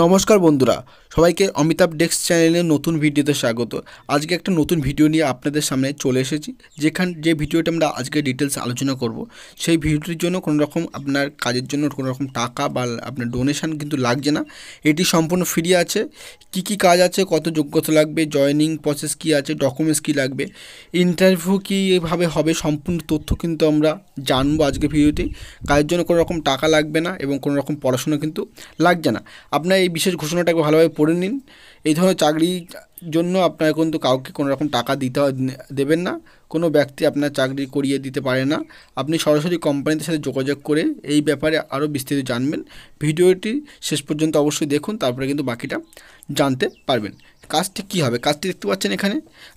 নমস্কার বন্ধুরা সবাইকে অমিতাভ ডেস্ক চ্যানেলে নতুন ভিডিওতে স্বাগত আজকে একটা নতুন ভিডিও নিয়ে আপনাদের সামনে চলে এসেছি যেখান যে ভিডিওটা আমরা আজকে ডিটেলস আলোচনা করব সেই ভিডিওটির জন্য কোনো রকম আপনার কাজের জন্য কোনো রকম টাকা বা আপনার ডোনেশান কিন্তু লাগছে না এটি সম্পূর্ণ ফ্রি আছে কি কি কাজ আছে কত যোগ্যতা লাগবে জয়নিং প্রসেস কি আছে ডকুমেন্টস কি লাগবে ইন্টারভিউ কীভাবে হবে সম্পূর্ণ তথ্য কিন্তু আমরা জানবো আজকে ভিডিওতে কাজের জন্য কোনো রকম টাকা লাগবে না এবং কোনো রকম পড়াশোনা কিন্তু লাগছে না আপনার এই বিশেষ ঘোষণাটাকে ভালোভাবে পড়ে নিন এই ধরনের চাকরির জন্য আপনার কিন্তু কাউকে কোনো রকম টাকা দিতে দেবেন না কোনো ব্যক্তি আপনার চাকরি করিয়ে দিতে পারে না আপনি সরাসরি কোম্পানিদের সাথে যোগাযোগ করে এই ব্যাপারে আরও বিস্তারিত জানবেন ভিডিওটি শেষ পর্যন্ত অবশ্যই দেখুন তারপরে কিন্তু বাকিটা জানতে পারবেন কাজটি কি হবে কাজটি দেখতে পাচ্ছেন এখানে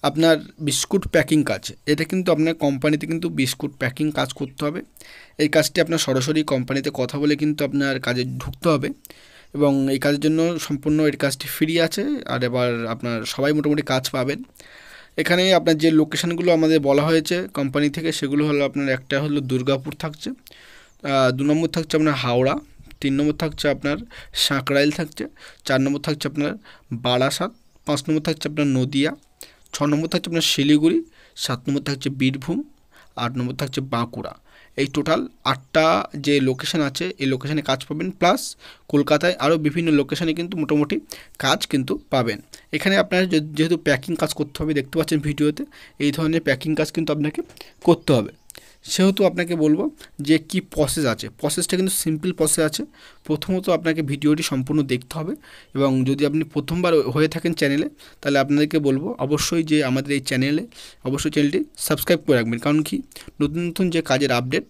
আপনার বিস্কুট প্যাকিং কাজ এটা কিন্তু আপনার কোম্পানিতে কিন্তু বিস্কুট প্যাকিং কাজ করতে হবে এই কাজটি আপনার সরাসরি কোম্পানিতে কথা বলে কিন্তু আপনার কাজে ঢুকতে হবে এবং এই কাজের জন্য সম্পূর্ণ এর কাজটি ফ্রি আছে আর এবার আপনার সবাই মোটামুটি কাজ পাবেন এখানে আপনার যে লোকেশানগুলো আমাদের বলা হয়েছে কোম্পানি থেকে সেগুলো হলো আপনার একটা হলো দুর্গাপুর থাকছে দু নম্বর থাকছে আপনার হাওড়া তিন নম্বর থাকছে আপনার সাঁকরাইল থাকছে চার নম্বর থাকছে আপনার বারাসাত পাঁচ নম্বর থাকছে আপনার নদিয়া ছ নম্বর থাকছে আপনার শিলিগুড়ি সাত নম্বর থাকছে বীরভূম আট নম্বর থাকছে বাঁকুড়া এই টোটাল আটটা যে লোকেশান আছে এই লোকেশানে কাজ পাবেন প্লাস কলকাতায় আরও বিভিন্ন লোকেশানে কিন্তু মোটামুটি কাজ কিন্তু পাবেন এখানে আপনার যেহেতু প্যাকিং কাজ করতে হবে দেখতে পাচ্ছেন ভিডিওতে এই ধরনের প্যাকিং কাজ কিন্তু আপনাকে করতে হবে সেহেতু আপনাকে বলবো যে কি প্রসেস আছে প্রসেসটা কিন্তু সিম্পল প্রসেস আছে প্রথমত আপনাকে ভিডিওটি সম্পূর্ণ দেখতে হবে এবং যদি আপনি প্রথমবার হয়ে থাকেন চ্যানেলে তাহলে আপনাদেরকে বলবো অবশ্যই যে আমাদের এই চ্যানেলে অবশ্যই চ্যানেলটি সাবস্ক্রাইব করে রাখবেন কারণ কি নতুন নতুন যে কাজের আপডেট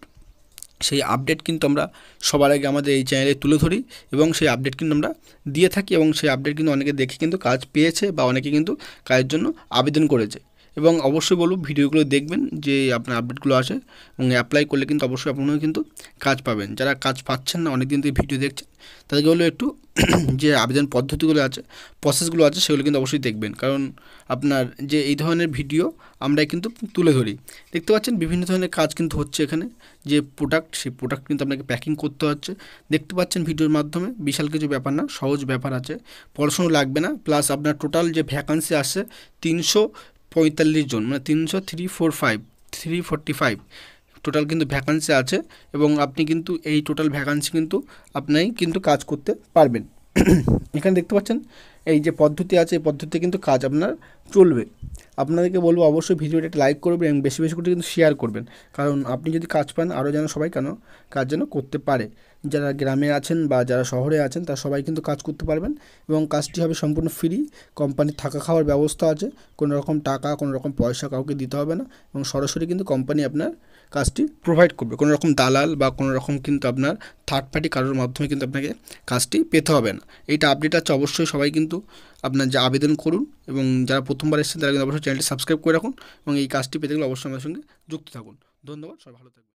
সেই আপডেট কিন্তু আমরা সবার আগে আমাদের এই চ্যানেলে তুলে ধরি এবং সেই আপডেট কিন্তু আমরা দিয়ে থাকি এবং সেই আপডেট কিন্তু অনেকে দেখে কিন্তু কাজ পেয়েছে বা অনেকে কিন্তু কাজের জন্য আবেদন করেছে এবং অবশ্যই বলব ভিডিওগুলো দেখবেন যে আপনার আপডেটগুলো আছে এবং অ্যাপ্লাই করলে কিন্তু অবশ্যই আপনারা কিন্তু কাজ পাবেন যারা কাজ পাচ্ছেন না অনেক দিন থেকে ভিডিও দেখছেন তাদেরকে হলো একটু যে আবেদন পদ্ধতিগুলো আছে প্রসেসগুলো আছে সেগুলো কিন্তু অবশ্যই দেখবেন কারণ আপনার যে এই ধরনের ভিডিও আমরা কিন্তু তুলে ধরি দেখতে পাচ্ছেন বিভিন্ন ধরনের কাজ কিন্তু হচ্ছে এখানে যে প্রোডাক্ট সেই প্রোডাক্ট কিন্তু আপনাকে প্যাকিং করতে হচ্ছে দেখতে পাচ্ছেন ভিডিওর মাধ্যমে বিশাল কিছু ব্যাপার না সহজ ব্যাপার আছে পড়াশুনো লাগবে না প্লাস আপনার টোটাল যে ভ্যাকান্সি আসে তিনশো পঁয়তাল্লিশ জন মানে তিনশো three four five three forty five total কিন্তু ভ্যাকান্সি আছে এবং আপনি কিন্তু এই টোটাল ভ্যাকান্সি কিন্তু আপনি কিন্তু কাজ করতে পারবেন এখানে দেখতে পাচ্ছেন এই যে পদ্ধতি আছে এই পদ্ধতি কিন্তু কাজ আপনার চলবে আপনাদেরকে বলবো অবশ্যই ভিডিওটা একটা লাইক করবেন এবং বেশি বেশি করে কিন্তু শেয়ার করবেন কারণ আপনি যদি কাজ পান আরও যেন সবাই কেন কাজ যেন করতে পারে যারা গ্রামে আছেন বা যারা শহরে আছেন তারা সবাই কিন্তু কাজ করতে পারবেন এবং কাজটি হবে সম্পূর্ণ ফ্রি কোম্পানির থাকা খাওয়ার ব্যবস্থা আছে কোনো রকম টাকা কোনো রকম পয়সা কাউকে দিতে হবে না এবং সরাসরি কিন্তু কোম্পানি আপনার কাজটি প্রোভাইড করবে কোনো রকম দালাল বা কোনো রকম কিন্তু আপনার থার্ড পার্টি কারোর মাধ্যমে কিন্তু আপনাকে কাজটি পেতে হবে না এইটা আপডেট আছে অবশ্যই সবাই কিন্তু কিন্তু আপনার যা আবেদন করুন এবং যারা প্রথমবার এসেছেন তারা কিন্তু অবশ্যই চ্যানেলটি সাবস্ক্রাইব করে রাখুন এবং এই কাজটি পেতে গেলে অবশ্যই আমাদের সঙ্গে যুক্ত থাকুন ধন্যবাদ সবাই ভালো থাকবেন